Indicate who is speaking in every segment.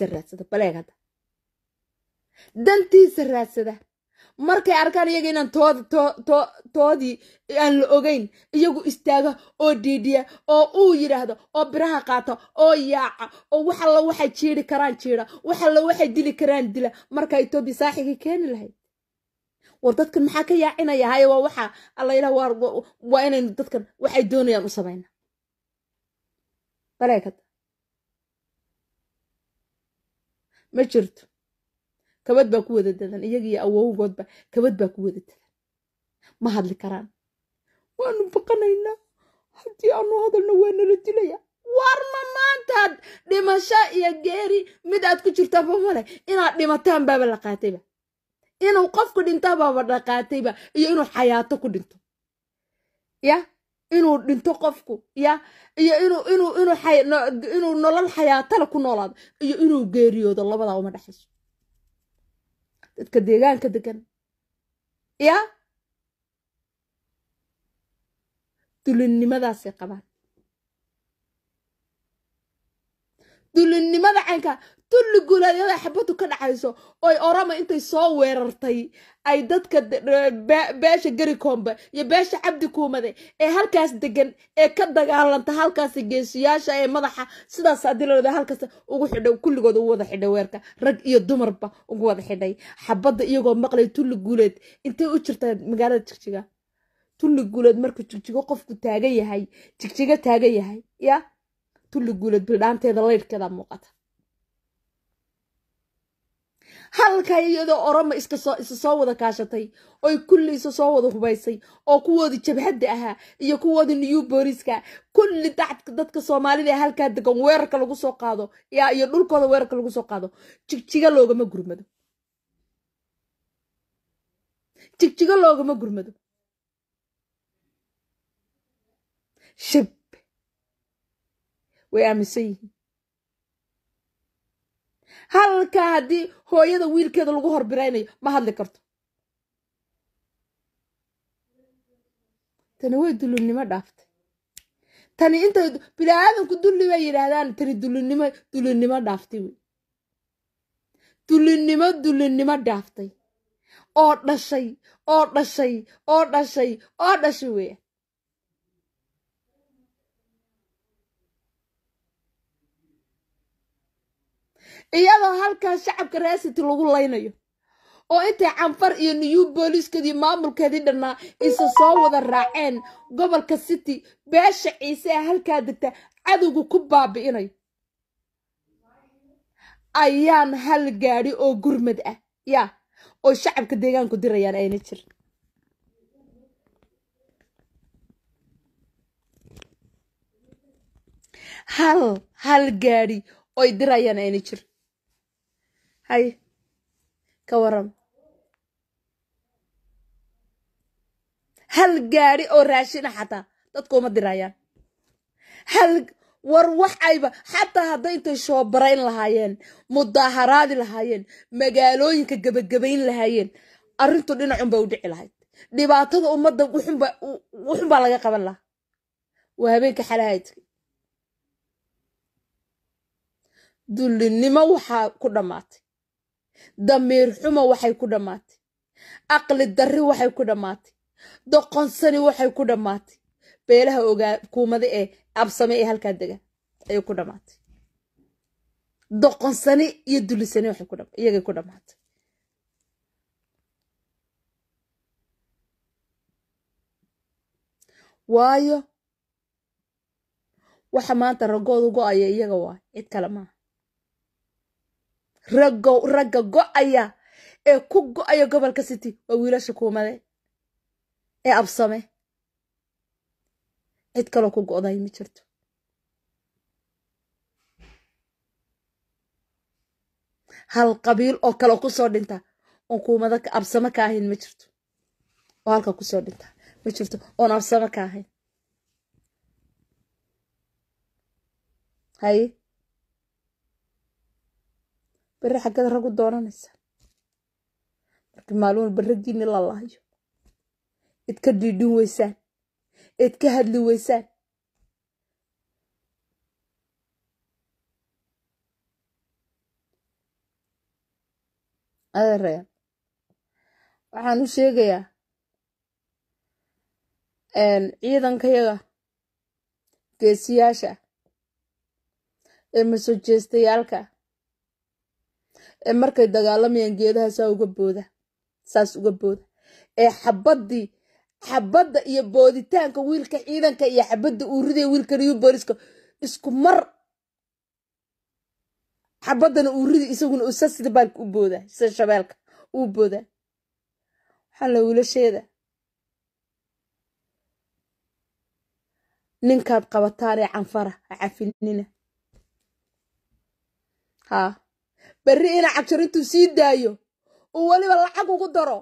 Speaker 1: dantiisa raadsada baleeg dantiisa raadsada markay arkaan iyaga inaan toodii aan la ogeyn iyagu istaaga oo dhiidhiya oo uu yidhaahdo oo biraha qaata oo yaaca oo waxalla waxay jiiri karaan jiira waxalla waxay dili karaan dila markaa etoobiya saaxiga keeni lahayd war dadkan maxaa ka yaacinaya haya waa waxaa alla ilaah waa inaynu dadkan waxay doonayaan u samayna baleegada ma jirto kabad baa ku wada dadan iyagiyo awowgoodba kabad baa ku wada dadan ma hadli karaan waanu baqanaynaa haddii aanu hadalna waa nala dilaya warma maantaad dhimasho iyo geeri mid aad ku jirtaanba male inaad dhimataan baaba la qaatayba inuu qofku dhintaa baaba la qaatayba iyo inuu xayaato ku dhinto ya inuu dhinto qofku ya iyo inuu nolol xayaatala ku noolaado iyo inuu geeriyoodo labadaa uma dhexayso dadka deegaanka degan ya dulinnimadaasay qabaan dulinnimada caynka tulli guulaad iyadaa xabaddu ka dhacayso oy orama intay soo weerartay ay dadka beesha geri iyo beesha cabdi kuumade ee halkaas degan ee ka dagaalanta halkaas geesiyaasha ee madaxa sidaas adilooda halkaas ugu xidhay kulligooda u wada xidhay weerka rag iyo dumarba ugu wada xidhay xabadda iyagoo maqlay tulli guuleed intay u jirtaa magaalada jigjiga tulli guuleed markuu jigjigo qofku taagan yahay jigjigo taagan yahay ya tulli guuleed bildhaanteeda laydhkeedaa muuqata halkaa iyadoo oroma isa soo wada kaashatay oy kulli isa soo wada hubaysay oo kuwoodii jabhadda ahaa iyo kuwoodii new booliska kulli dadka soomaalida ee halkaa degan weerarka lagu soo qaado iyo dhulkooda weerarka lagu soo qaado jigjiga loogama gurmado jigjigo loogama gurmado shib way aaminsan yihiin halkaa haddii hooyada wiilkeeda lagu horbiraynayo ma hadli karto tani way dulinimo dhaaftay tani intay bilaadanku dulli bay yidhaahdaan tani dulinimo dulinimo dhaaftay wey dulinimo dulinimo dhaaftay oo dhashay oo dhashay oo dhashay oo dhashay weya iyadoo halkaa shacabka raasiti lagu laynayo oo intay canfar iyo new booliiskadii maamulkeedii dhannaa isa soo wada raaceen gobolka city beesha ciise a halkaa degta cadowgu ku baabi'inayo ayaan hal gaadi oo gurmad ah ya oo shacabka deegaanku dirayaan ayna jir hal hal gaadhi oy dirayaan ayna jir Hay ka waram hal gaari oo raashina ah xataa dadka uma dirayaan hal war wax ayba xataa hadday intay shoobarayn lahaayeen mudaaharaadi lahaayeen magaalooyinka gebagabayn lahaayeen arrintu dhinacun bay u dhici lahayd dhibaatada ummadda baa laga qaban lahaa waa habeenka xalahaydka dullinimo waxaa ku dhammaatay damiir xumo waxay ku dhammaatay aqli darri waxay ku dhammaatay doqonsani waxay ku dhammaatay beelaha ogaa kuumada ee absame ee halkaa dega ayay ku dhammaatay doqonsani iyo dulisani iyagay ku dhammaatay waayo waxa maanta ragood go-aya iyaga waa cid kale maaha ragga go'aya ee ku go'aya gobolka city waa wiilasha kuumade ee absame cid kaloo ku go'day ma jirto hal qabiil oo kale oo kusoo dhinta oon kuumada absame ka ahayn ma jirto oo halka kusoo dhinta ma jirto oon absame ka ahayn haye beri xaggad ragu u doonanaysaa markii maalin walba raggiinni la id ka dhiidhin weysaan id ka hadli weysaan adeeraya waxaan u sheegayaa ciidankayaga geesiyaasha ee masoo masojeestayaalka markay dagaalamayaan geedaha saa uga booda saas uga booda ee xabadii xabadda iyo booditaanka wiilka ciidanka iyo xabadda uu riday wiilka new booliska isku mar xabadana uu riday isaguna sa sida baalka u booda sida shabeelka uu booda waxaa la wiilasheeda ninkaad qabataanee canfara cafinina haa berri ina cabshirintuu sii daayo uu weliba lacag ugu daro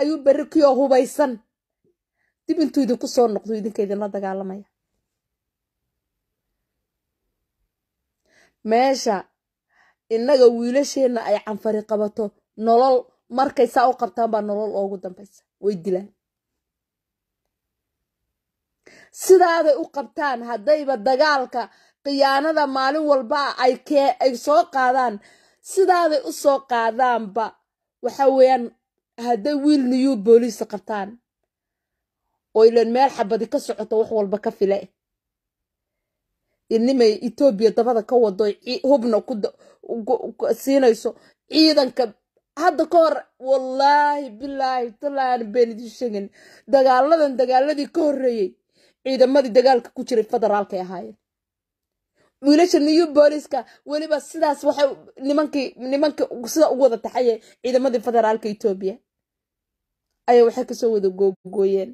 Speaker 1: ayuu berri kiyoo hubaysan dib intuu idinku soo noqdo idinka idinla dagaalamaya meesha innaga wiilasheenna ay canfari qabato nolol markay saa u qabtaan baa nolol oogu dambaysa way dilaan sidaaday u qabtaan haddayba dagaalka khiyaanada maalin walba ay soo qaadaan sidaaday u soo qaadaanba waxa weeyaan hadday wiil niyuu booliisa qabtaan oo ilan meel xabadi ka socoto wax walba ka file inimay etoobiya dabada ka wado hubna siinayso ciidanka hadda ka hor wallaahi bilaahi talaahi been idin sheegin dagaaladan dagaaladii ka horreeyey ciidamadii dagaalka ku jiray federaalkay ahaayeen wiilasha new boliska weliba sidaas waxay nimankii nimanka sida u wada taxayee ciidamadii federaalka etoobiya ayaa waxay kasoo wada googooyeen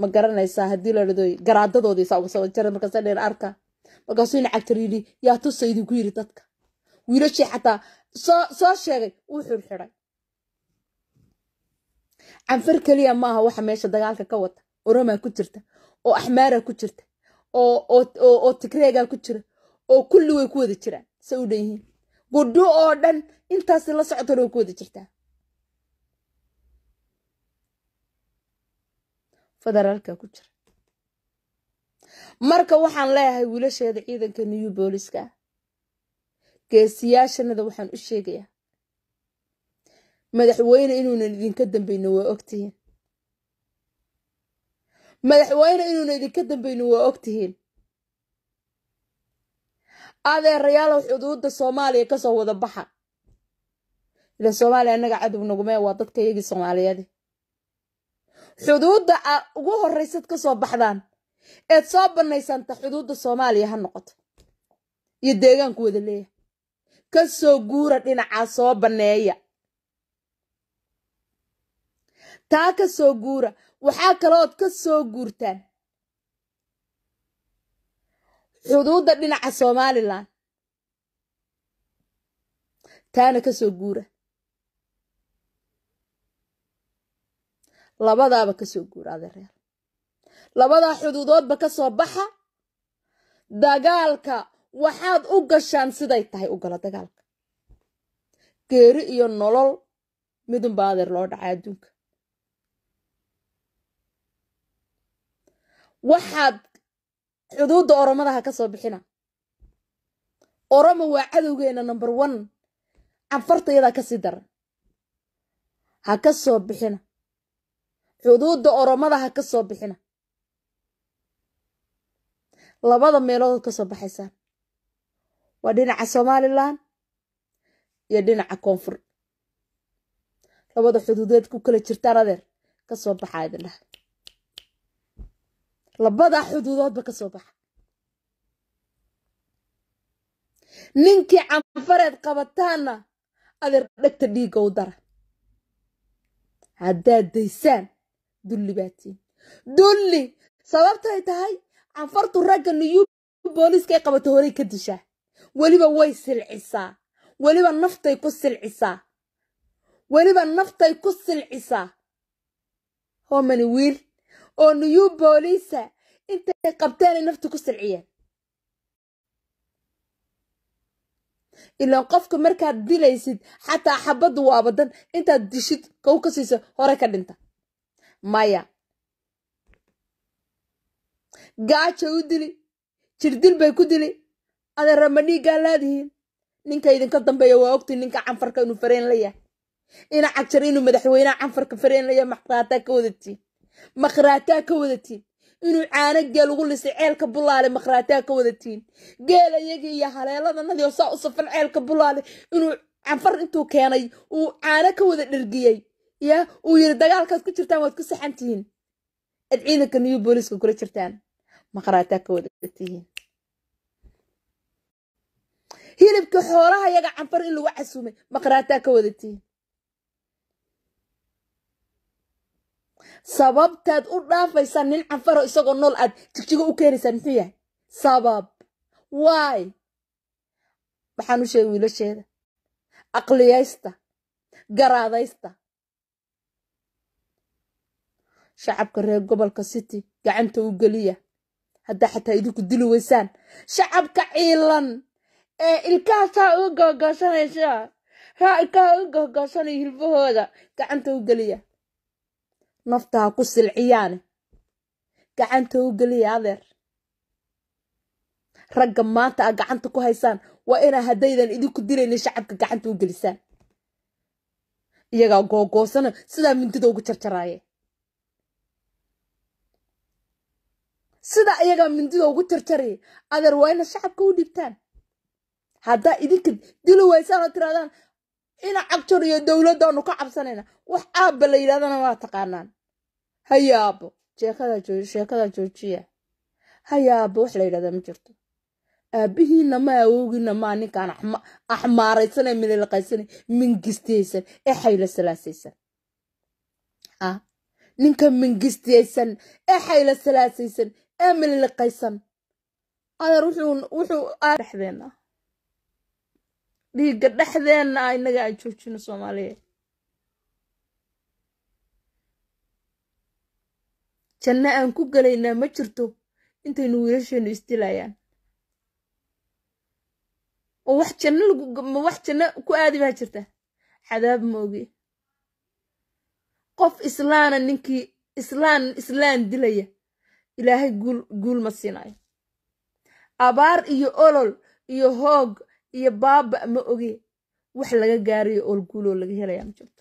Speaker 1: ma garanaysaa haddii la dhado garaadadoodii saa uga soo jara markaasa dheer arka markaasuu ina cagtar yaa tusa ku yiri dadka wiilashii xataa soo soo sheegay wuu xirxiday canfar keliya maaha waxa meesha dagaalka ka wata oromaa ku jirta oo axmaara ku jirta oo tigreegaa ku jira oo kulli way ku wada jiraan se u dhan yihiin gudho oo dhan intaas la socotan way ku wada jirtaa federaalka ku jira marka waxaan leeyahay wiilasheeda ciidanka new booliska geesiyaashanada waxaan u sheegayaa madaxweyne inuunan idinka dambayno waa ogtihiin madaxweyne inuuna idinka dambayno waa ogtihiin adeerayaalow xuduudda soomaaliya kasoo wada baxa ila soomaaliya annaga cadow nagumee waa dadka iyagii soomaaliyeed xuduudda a ugu horraysad ka soo baxdaan eed soo bannaysanta xuduudda soomaaliya ha noqoto iyo deegaanku wada leeyahay ka soo guura dhinacaa soo banneeya taa ka soo guura waxaa kalood ka soo guurtaan xuduudda dhinaca somalilan taana ka soo guura labadaaba ka soo guura adeereer labadaa xuduudoodba ka soo baxa dagaalka waxaad u gashaan siday tahay u gala dagaalka geeri iyo nolol midunba adeer loo dhacay adduunka waxaad xuduudda oromada ha ka soo bixina oromo waa cadowgeena number one canfartayadaa kasii dara ha ka soo bixina xuduudda oromada ha ka soo bixina labada meeloodood ka soo baxaysaan waa dhinaca somalilan iyo dhinaca koonfur labada xuduudeed ku kala jirtaan adeer ka soo baxaa idin dhaha labada xuduudoodba ka soo baxa ninkii canfareed qabataanna adeer dhegta dhiigga u dara haddaad daysaan dulli baatiin dulli sababtay tahay canfartu ragga niyuu booliiskay qabato horey ka dishaa weliba way silcisaa weliba naftay ku silcisaa weliba naftay ku silcisaa homani wiil oo new booliisa intay qabteenay nafta ku silciyeen ilaan qofka markaad dilaysid xataa xabaddu waa badan intaad dishid kau ka siiso hore ka dhinta maya gaaja u dili jirdil bay ku dili adan ramadhiiggaa laadihiin ninka idinka dambeeya waa ogtii ninka canfarka inuu fareen layahay ina cagjar inuu madaxweyneha canfarka fareen layahay maxqaataa ka wadatiin makhraataa ka wadatiin inuu caano geel ugu lisay ceelka bulaale makhraataa ka wadatiin geel ayaga iyo haleeladanadii saa u safan ceelka bulaale inuu canfar intuu keenay uu caano ka wada dhergiyey ya uu yiri dagaalkaad ku jirtaan waad ku saxantihiin tihiin ad ciidanka niyu booliiska kula jirtaan makhraataa ka wadatihiin hilibka xoolaha yaga canfar in lagu casuumay makhraataa ka wadatihiin sababtaad u dhaafaysaa nin canfaro isagoo nool aad jigjigo u keenaysaan muxuu yahay sabab waay waxaan u sheegay wiilasheeda aqliyaysta garaadaysta shacabka reer gobolka city gacanta u geliya haddaa xataa idinku dili weysaan shacabka ciilan ee ilkaha saa u googoosanaysa saa ilkaha u googoosanay hilbahooda gacanta u geliya nafta ha ku silciyaane gacanta u geliya adeer ragga maanta a gacanta ku haysaan waa inaa haddaydan idinku diraynin shacabka gacanta u gelisaan iyagaa googoosana sidaa mintida ugu jarjaraaye sidaa iyagaa mintida ugu jarjaraya adeer waa inaad shacabka u dhibtaan haddaa idinka dili waysaan oo tiraadaan ina cagjor iyo dowladdaanu ka cabsanayna wax aabba la yidhahdana waa taqaanaan ha yaabo sheekada joojiya ha yaabo wax la yidhahdaa ma jirto aabbihiinna ma awoogiinna maa ninkaan axmaaraysan ee mililaqaysane mingistiyaysan ee xaylo salaasaysan a ninka mingistiyaysan ee xaylo salaasaysan ee mililiqaysan adeer wuxuu dhexdeenna dhiigga dhexdeenna inaga aan joojino soomaaliyeed janno aan ku gelaynaa ma jirto intaynu wiilasheennu isdilayaan oo wax janno lagma wax janno ku aadi baa jirta cadaab ma ogi qof islaana ninkii islaan islaan dilaya ilaahay guul guul ma siinaayo abaar iyo olol iyo hoog iyo baaba ma ogi wax laga gaarayo ool guuloo laga helaya ma jirto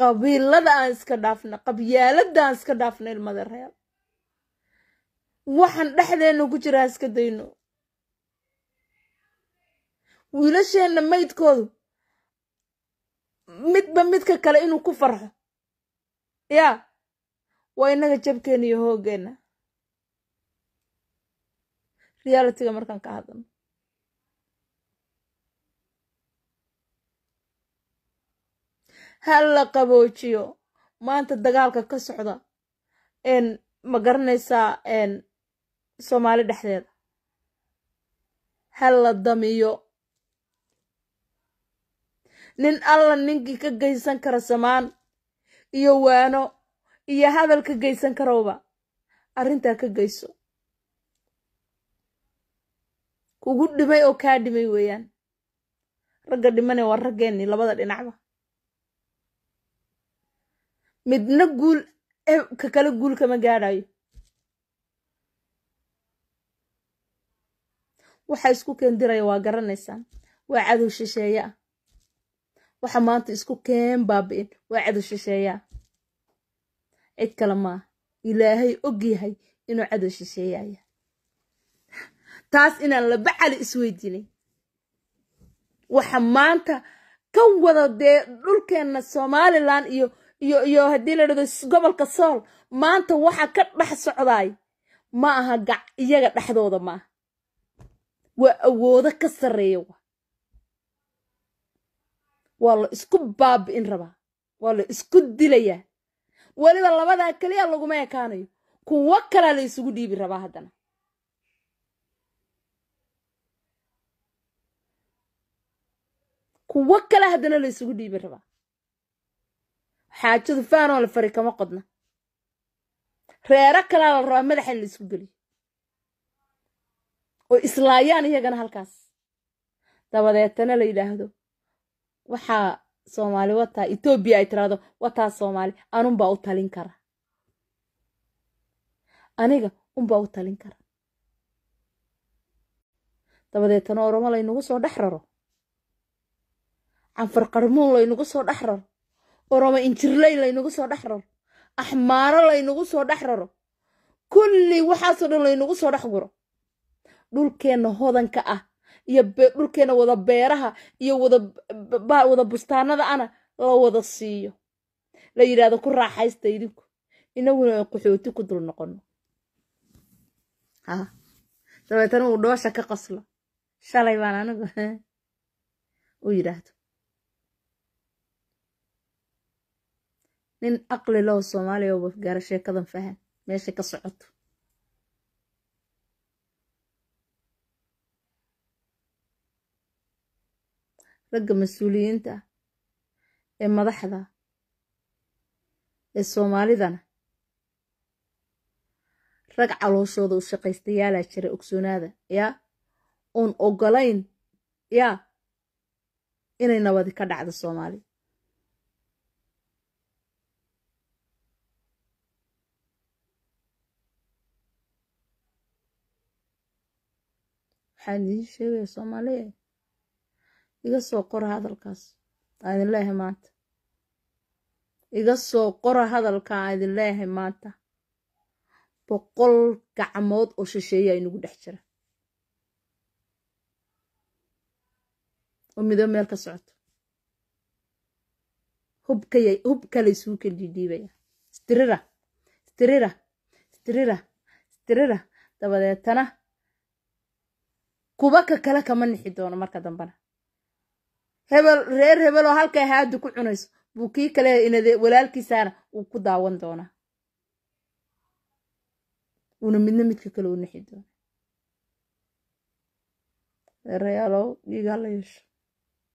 Speaker 1: qabiilada aan iska dhaafna qabyaalada aan iska dhaafna ilmada reer waxaan dhexdeena ku jira iska dayno wiilasheenna maydkoodu midba midka kale inuu ku farxo yaa waa inaga jabkeena iyo hooggeena riyaalatiga markaan ka hadlno ha la qaboojiyo maanta dagaalka ka socda n ma garanaysaa soomaali dhexdeeda la damiyo nin alla ninkii ka geysan kara samaan iyo waano iyo hadal ka geysan karowba arrintaa ka geyso kugu dhimay oo kaa dhimay weeyaan ragga dhimane waa raggeenni labada dhinacba midna guul e, ka kale guul kama gaadhayo waxa isku keen diraya waa garanaysaan waa cadow shisheeye ah waxa maanta isku keen baabi-in waa cadow shisheeye cid kale maa ilaahay og yahay inuu cadow shisheeyaya taas inaan laba cali isweydiinay waxa maanta ka wada dee dhulkeenna somalilan iyo iyo iyo haddii la dhahdo gobolka sool maanta waxa ka dhex socdaay ma aha gac iyaga dhexdooda ma aha waa awoodo ka sarreeya wa waa la isku baabi'in rabaa waa la isku dilayaa weliba labadaa keliya laguma ekaanayo kuwo kalaa la isugu dhiibi rabaa haddana kuwo kale haddana la isugu dhiibi rabaa xaajadu faanoo la fari kama qodna reero kalaa la rabaa madaxa in la isku geliyo oo islaayaan iyagana halkaas dabadeetana la yidhaahdo waxaa soomaali wataa etoobiya ay tiraahdo wataa soomaali anunbaa u talin kara aniga unbaa u talin kara dabadeetana oromo laynagu soo dhex raro canfar laynagu soo dhex raro oroma injirley laynagu soo dhex raro axmaaro laynagu soo dhex raro kulli waxaasoo dhan laynagu soo dhex guro dhulkeena hodanka ah iyo dhulkeenna wada beeraha iyo wada bustaanada ana la wada siiyo la yidhahdo ku raaxaysta idinku inaguna aan qaxooti ku dul noqonno dabeetana uu dhoosha ka qaslo shalay baan anigu u yidhaahdo nin aqli loo soomaaliya uba gaara sheekadan fahan meesha ka socoto ragga mas-uuliyiinta ee madaxda ee soomaalidana rag calooshooda u shaqaystayaalaa ah, jira ogsoonaada yaa oon ogolayn yaa inay nabadi ka dhacdo soomaaliya waxaan idiin sheegaya soomaaliya iga soo qora hadalkaas aa idin maanta iga soo qora hadalkaa aa leehay maanta boqol gacmood oo shisheeyaa inagu dhex jira oo midoo meel ka socoto hubkaya hub kale isuu ka dhiidhiibaya istirira stirira stirira stirira dabadeetana kuba ka kale kama nixi doono marka dambana hebel reer hebeloo halkay haadu ku cunayso buu kii kale inade walaalkiisaana uu ku daawan doonaa uuna midna midka kale u nixi doona reerayaalow dhiigaa la yeesho